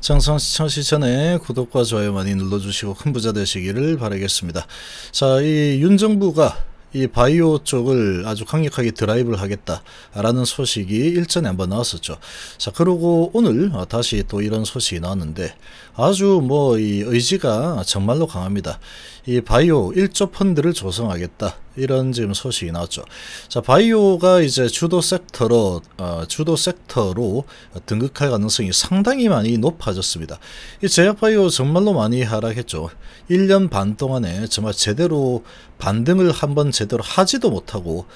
장성 시청시 전에 구독과 좋아요 많이 눌러주시고 큰 부자 되시기를 바라겠습니다. 자, 이 윤 정부가 이 바이오 쪽을 아주 강력하게 드라이브를 하겠다라는 소식이 일전에 한번 나왔었죠. 자, 그리고 오늘 다시 또 이런 소식이 나왔는데 아주 뭐 이 의지가 정말로 강합니다. 이 바이오 1조 펀드를 조성하겠다. 이런 지금 소식이 나왔죠. 자, 바이오가 이제 주도 섹터로 어, 주도 섹터로 등극할 가능성이 상당히 많이 높아졌습니다. 이 제약 바이오 정말로 많이 하락했죠. 1년 반 동안에 정말 제대로 반등을 한번 제대로 하지도 못하고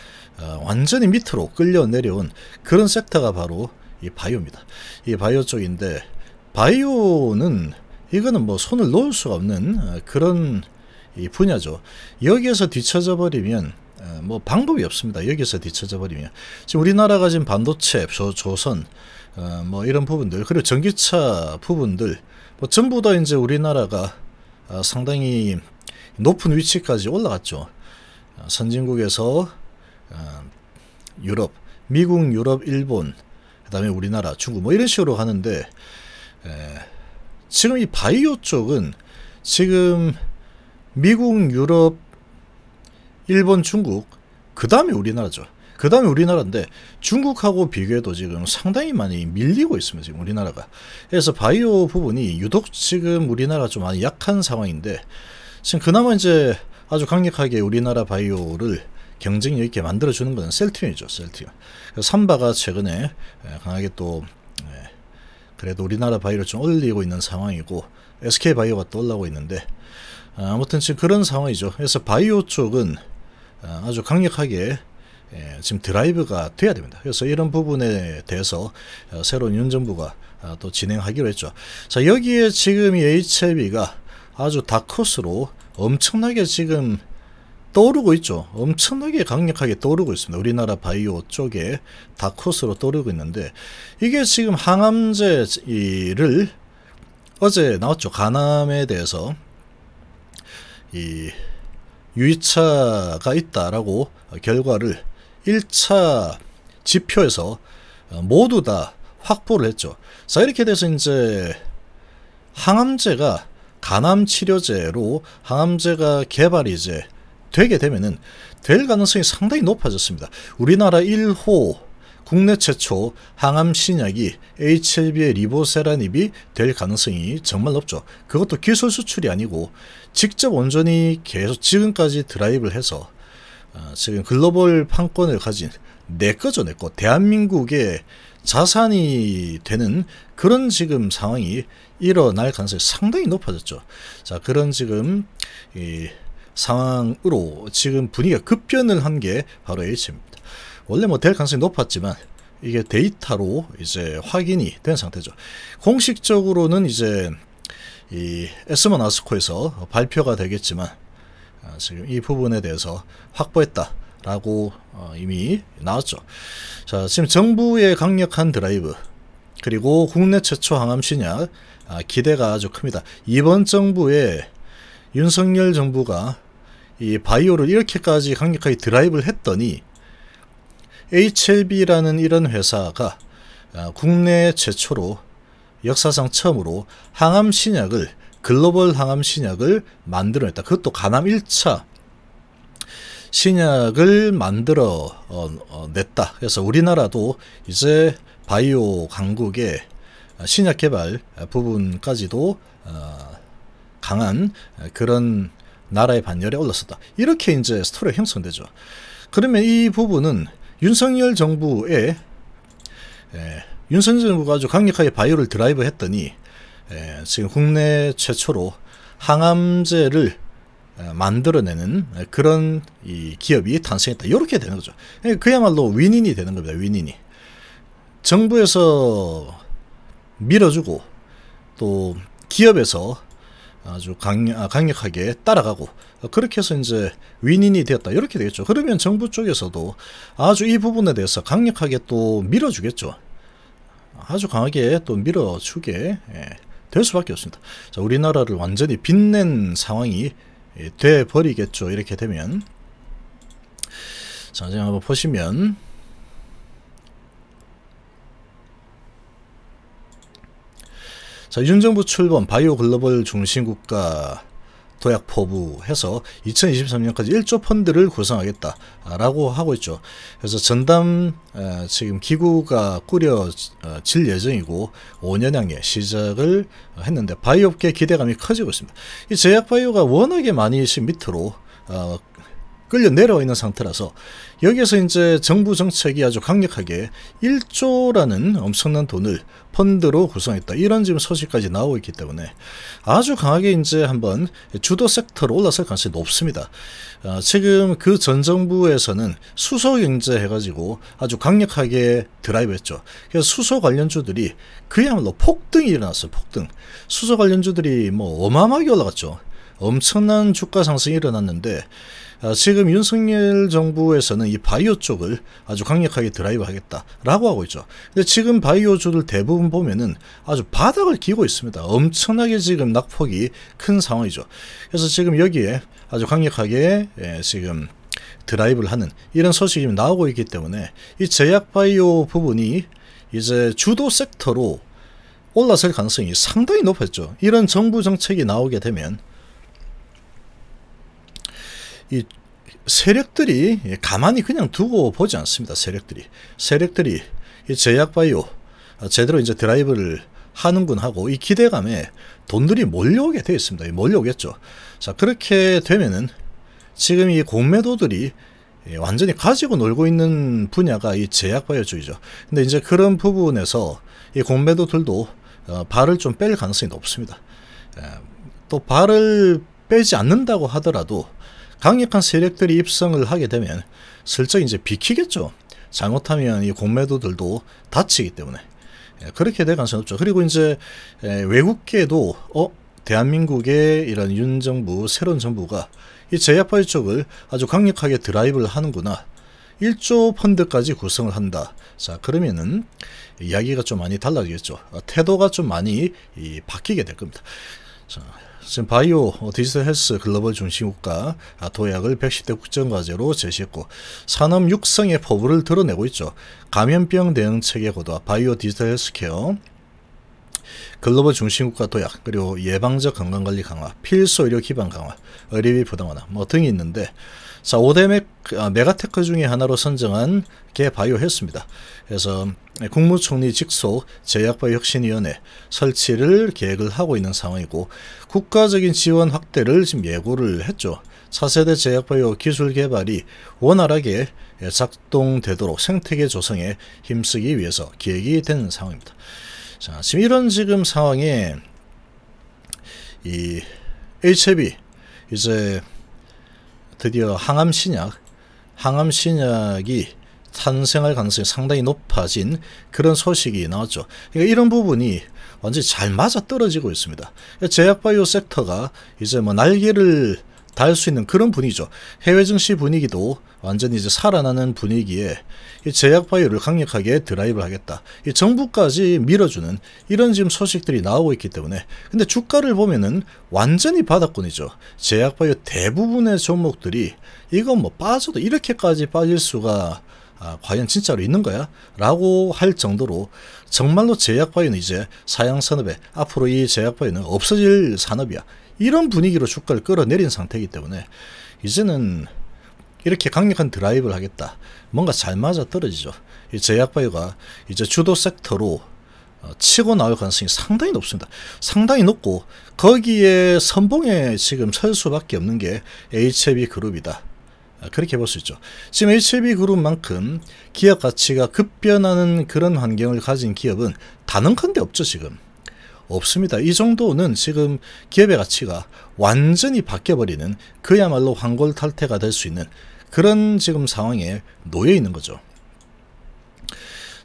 어, 완전히 밑으로 끌려 내려온 그런 섹터가 바로 이 바이오입니다. 이 바이오 쪽인데 바이오는 이거는 뭐 손을 놓을 수가 없는 어, 그런 이 분야죠. 여기에서 뒤쳐져 버리면 어, 뭐 방법이 없습니다. 여기서 뒤쳐져 버리면 지금 우리나라가 지금 반도체, 조, 조선 어, 뭐 이런 부분들 그리고 전기차 부분들 뭐 전부 다 이제 우리나라가 어, 상당히 높은 위치까지 올라갔죠. 어, 선진국에서 어, 유럽, 미국, 유럽, 일본, 그다음에 우리나라, 중국 뭐 이런 식으로 가는데 에, 지금 이 바이오 쪽은 지금 미국, 유럽, 일본, 중국, 그 다음에 우리나라죠. 그 다음에 우리나라인데 중국하고 비교해도 지금 상당히 많이 밀리고 있습니다. 지금 우리나라가. 그래서 바이오 부분이 유독 지금 우리나라 좀 많이 약한 상황인데 지금 그나마 이제 아주 강력하게 우리나라 바이오를 경쟁력 있게 만들어주는 것은 셀트리온이죠. 셀트리온. 삼바가 최근에 예, 강하게 또 예, 그래도 우리나라 바이오를 좀 올리고 있는 상황이고 SK바이오가 또 올라오고 있는데 아, 아무튼 지금 그런 상황이죠. 그래서 바이오 쪽은 아, 아주 강력하게 예, 지금 드라이브가 돼야 됩니다. 그래서 이런 부분에 대해서 어, 새로운 윤 정부가 아, 또 진행하기로 했죠. 자 여기에 지금 HIV가 아주 다크스로 엄청나게 지금 떠오르고 있죠. 엄청나게 강력하게 떠오르고 있습니다. 우리나라 바이오 쪽에 다크스로 떠오르고 있는데 이게 지금 항암제를 어제 나왔죠. 간암에 대해서 이 유의차가 있다라고 결과를 1차 지표에서 모두 다 확보를 했죠. 자, 이렇게 돼서 이제 항암제가 간암 치료제로 항암제가 개발이 이제 되게 되면은 될 가능성이 상당히 높아졌습니다. 우리나라 1호 국내 최초 항암 신약이 HLB의 리보세라닙이 될 가능성이 정말 높죠. 그것도 기술 수출이 아니고 직접 온전히 계속 지금까지 드라이브를 해서 어, 지금 글로벌 판권을 가진 내 거죠, 내 거. 대한민국의 자산이 되는 그런 지금 상황이 일어날 가능성이 상당히 높아졌죠. 자, 그런 지금 이 상황으로 지금 분위기가 급변을 한 게 바로 HM입니다. 원래 뭐 될 가능성이 높았지만 이게 데이터로 이제 확인이 된 상태죠. 공식적으로는 이제 이 에스먼 아스코에서 발표가 되겠지만 아, 지금 이 부분에 대해서 확보했다. 라고 어, 이미 나왔죠. 자, 지금 정부의 강력한 드라이브 그리고 국내 최초 항암 신약 아, 기대가 아주 큽니다. 이번 정부의 윤석열 정부가 이 바이오를 이렇게까지 강력하게 드라이브를 했더니 HLB라는 이런 회사가 아, 국내 최초로 역사상 처음으로 항암 신약을 글로벌 항암 신약을 만들어냈다. 그것도 간암 1차 신약을 만들어 어, 어, 냈다. 그래서 우리나라도 이제 바이오 강국의 신약 개발 부분까지도 어, 강한 그런 나라의 반열에 올랐었다. 이렇게 이제 스토리가 형성되죠. 그러면 이 부분은 윤석열 정부에 예, 윤석열 정부가 아주 강력하게 바이오를 드라이브 했더니 예, 지금 국내 최초로 항암제를 만들어내는 그런 이 기업이 탄생했다. 이렇게 되는 거죠. 예, 그야말로 윈인이 되는 겁니다. 윈인이. 정부에서 밀어주고 또 기업에서 아주 강력, 아, 강력하게 따라가고 그렇게 해서 이제 윈인이 되었다 이렇게 되겠죠 그러면 정부 쪽에서도 아주 이 부분에 대해서 강력하게 또 밀어주겠죠 아주 강하게 또 밀어주게 예, 될 수밖에 없습니다 자, 우리나라를 완전히 빛낸 상황이 예, 돼 버리겠죠 이렇게 되면 자 지금 한번 보시면 자, 윤 정부 출범 바이오 글로벌 중심국가 도약 포부 해서 2023년까지 1조 펀드를 구성하겠다라고 하고 있죠. 그래서 전담 지금 기구가 꾸려질 어, 예정이고 5년형에 시작을 했는데 바이오업계 기대감이 커지고 있습니다. 이 제약 바이오가 워낙에 많이 지금 밑으로 어, 끌려 내려와 있는 상태라서 여기에서 이제 정부 정책이 아주 강력하게 1조라는 엄청난 돈을 펀드로 구성했다. 이런 지금 소식까지 나오고 있기 때문에 아주 강하게 이제 한번 주도 섹터로 올라설 가능성이 높습니다. 아, 지금 그 전 정부에서는 수소 경제 해가지고 아주 강력하게 드라이브했죠. 그래서 수소 관련주들이 그야말로 폭등이 일어났어요. 폭등. 수소 관련주들이 뭐 어마어마하게 올라갔죠. 엄청난 주가 상승이 일어났는데 어, 지금 윤석열 정부에서는 이 바이오 쪽을 아주 강력하게 드라이브하겠다라고 하고 있죠. 근데 지금 바이오주들 대부분 보면은 아주 바닥을 기고 있습니다. 엄청나게 지금 낙폭이 큰 상황이죠. 그래서 지금 여기에 아주 강력하게 예, 지금 드라이브를 하는 이런 소식이 나오고 있기 때문에 이 제약 바이오 부분이 이제 주도 섹터로 올라설 가능성이 상당히 높았죠. 이런 정부 정책이 나오게 되면 이 세력들이 가만히 그냥 두고 보지 않습니다. 세력들이 세력들이 이 제약바이오 아, 제대로 이제 드라이브를 하는군 하고 이 기대감에 돈들이 몰려오게 되어 있습니다. 몰려오겠죠. 자 그렇게 되면은 지금 이 공매도들이 예, 완전히 가지고 놀고 있는 분야가 이 제약바이오주의죠. 근데 이제 그런 부분에서 이 공매도들도 어, 발을 좀 뺄 가능성이 높습니다. 예, 또 발을 빼지 않는다고 하더라도 강력한 세력들이 입성을 하게 되면 슬쩍 이제 비키겠죠. 잘못하면 이 공매도들도 다치기 때문에 예, 그렇게 될 가능성이 높죠. 그리고 이제 예, 외국계도 어 대한민국의 이런 윤 정부 새로운 정부가 이제약바이 쪽을 아주 강력하게 드라이브를 하는구나. 1조 펀드까지 구성을 한다. 자 그러면은 이야기가 좀 많이 달라지겠죠. 어, 태도가 좀 많이 바뀌게 될 겁니다. 자, 지금 바이오 디지털 헬스 글로벌 중심국가 도약을 110대 국정과제로 제시했고 산업 육성의 포부를 드러내고 있죠. 감염병 대응 체계 고도화, 바이오 디지털 헬스케어, 글로벌 중심국가 도약, 그리고 예방적 건강관리 강화, 필수 의료 기반 강화, 의료비 부담 완화 뭐 등이 있는데 자, 5대 맥, 아, 메가테크 중에 하나로 선정한 개바이오했습니다 그래서 국무총리 직속 제약바이오혁신위원회 설치를 계획을 하고 있는 상황이고 국가적인 지원 확대를 지금 예고를 했죠. 차세대 제약바이오 기술 개발이 원활하게 작동되도록 생태계 조성에 힘쓰기 위해서 기획이 된 상황입니다. 자, 지금 이런 지금 상황에 이 HIV 이제 드디어 항암 신약, 항암 신약이 탄생할 가능성이 상당히 높아진 그런 소식이 나왔죠. 그러니까 이런 부분이 완전히 잘 맞아 떨어지고 있습니다. 제약바이오 섹터가 이제 뭐 날개를 닿을 수 있는 그런 분이죠 해외 증시 분위기도 완전히 이제 살아나는 분위기에 제약 바이오를 강력하게 드라이브를 하겠다. 이 정부까지 밀어주는 이런 지금 소식들이 나오고 있기 때문에 근데 주가를 보면은 완전히 바닥권이죠. 제약 바이오 대부분의 종목들이 이건 뭐 빠져도 이렇게까지 빠질 수가 아, 과연 진짜로 있는 거야? 라고 할 정도로 정말로 제약바이오는 이제 사양산업에 앞으로 이 제약바이오는 없어질 산업이야. 이런 분위기로 주가를 끌어내린 상태이기 때문에 이제는 이렇게 강력한 드라이브를 하겠다. 뭔가 잘 맞아 떨어지죠. 이 제약바이오가 이제 주도 섹터로 어, 치고 나올 가능성이 상당히 높습니다. 상당히 높고 거기에 선봉에 지금 설 수밖에 없는 게 HB 그룹이다. 아, 그렇게 볼 수 있죠. 지금 HB 그룹만큼 기업 가치가 급변하는 그런 환경을 가진 기업은 단언컨대 없죠 지금. 없습니다. 이 정도는 지금 기업의 가치가 완전히 바뀌어버리는 그야말로 황골탈퇴가 될 수 있는 그런 지금 상황에 놓여 있는 거죠.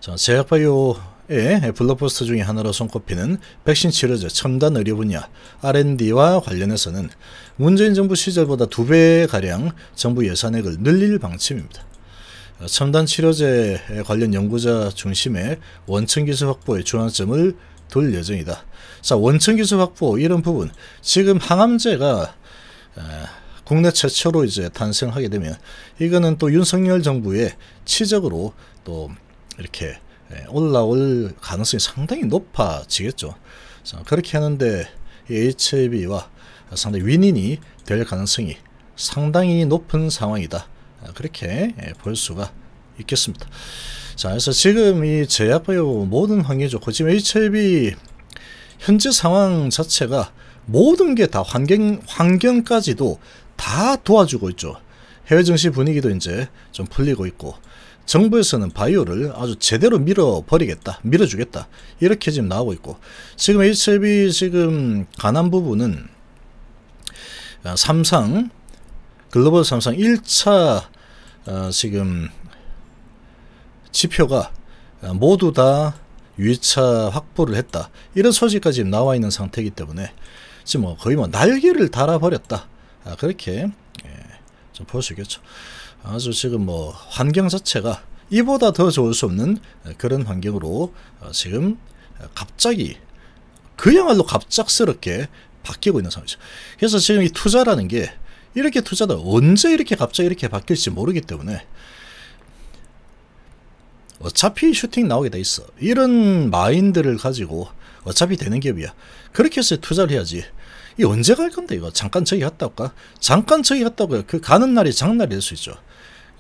자, 제약바이오의 블록버스터 중의 하나로 손꼽히는 백신 치료제 첨단 의료 분야 R&D와 관련해서는 문재인 정부 시절보다 두 배가량 정부 예산액을 늘릴 방침입니다. 첨단 치료제 관련 연구자 중심의 원천 기술 확보의 중앙점을 돌 예정이다. 자 원천 기술 확보 이런 부분 지금 항암제가 국내 최초로 이제 탄생하게 되면 이거는 또 윤석열 정부의 치적으로 또 이렇게 올라올 가능성이 상당히 높아지겠죠. 자, 그렇게 하는데 HIV와 상당히 윈인이 될 가능성이 상당히 높은 상황이다. 아, 그렇게 볼 수가 있겠습니다. 자 그래서 지금 이 제약바이오 모든 환경이 좋고 지금 h i v 현재 상황 자체가 모든 게 다 환경 환경까지도 다 도와주고 있죠. 해외 증시 분위기도 이제 좀 풀리고 있고 정부에서는 바이오를 아주 제대로 밀어버리겠다, 밀어주겠다 이렇게 지금 나오고 있고 지금 h i v 지금 가난 부분은 아, 삼상 글로벌 삼상 1차 어, 지금 지표가 모두 다 유의차 확보를 했다. 이런 소식까지 나와 있는 상태이기 때문에 지금 뭐 거의 뭐 날개를 달아버렸다. 아, 그렇게 예, 볼수 있겠죠. 아주 지금 뭐 환경 자체가 이보다 더 좋을 수 없는 그런 환경으로 어, 지금 갑자기 그야말로 갑작스럽게 바뀌고 있는 상황이죠. 그래서 지금 이 투자라는 게 이렇게 투자도 언제 이렇게 갑자기 이렇게 바뀔지 모르기 때문에 어차피 슈팅 나오게 돼 있어. 이런 마인드를 가지고 어차피 되는 기업이야. 그렇게 해서 투자를 해야지. 이 언제 갈 건데 이거 잠깐 저기 갔다 올까? 잠깐 저기 갔다 올까? 그 가는 날이 장날이 될 수 있죠.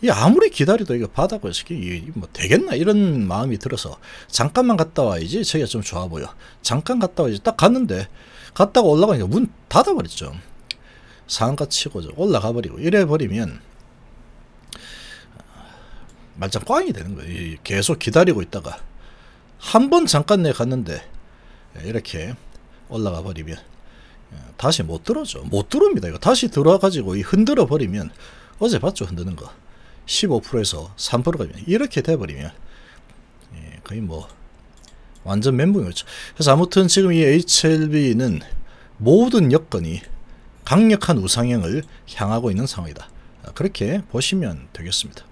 이 아무리 기다려도 이거 바닥을 시키 뭐 되겠나 이런 마음이 들어서 잠깐만 갔다 와야지 저기가 좀 좋아 보여. 잠깐 갔다 와야지 딱 갔는데 갔다가 올라가니까 문 닫아버렸죠. 상가 치고 올라가 버리고 이래 버리면 말짱 꽝이 되는 거예요. 계속 기다리고 있다가 한 번 잠깐 내 갔는데 예, 이렇게 올라가 버리면 예, 다시 못 들어죠. 못 들어옵니다. 이거 다시 들어와가지고 흔들어 버리면 어제 봤죠 흔드는 거 15%에서 3%가 이렇게 돼버리면 예, 거의 뭐 완전 멘붕이었죠. 그래서 아무튼 지금 이 HLB는 모든 여건이 강력한 우상향을 향하고 있는 상황이다. 아, 그렇게 보시면 되겠습니다.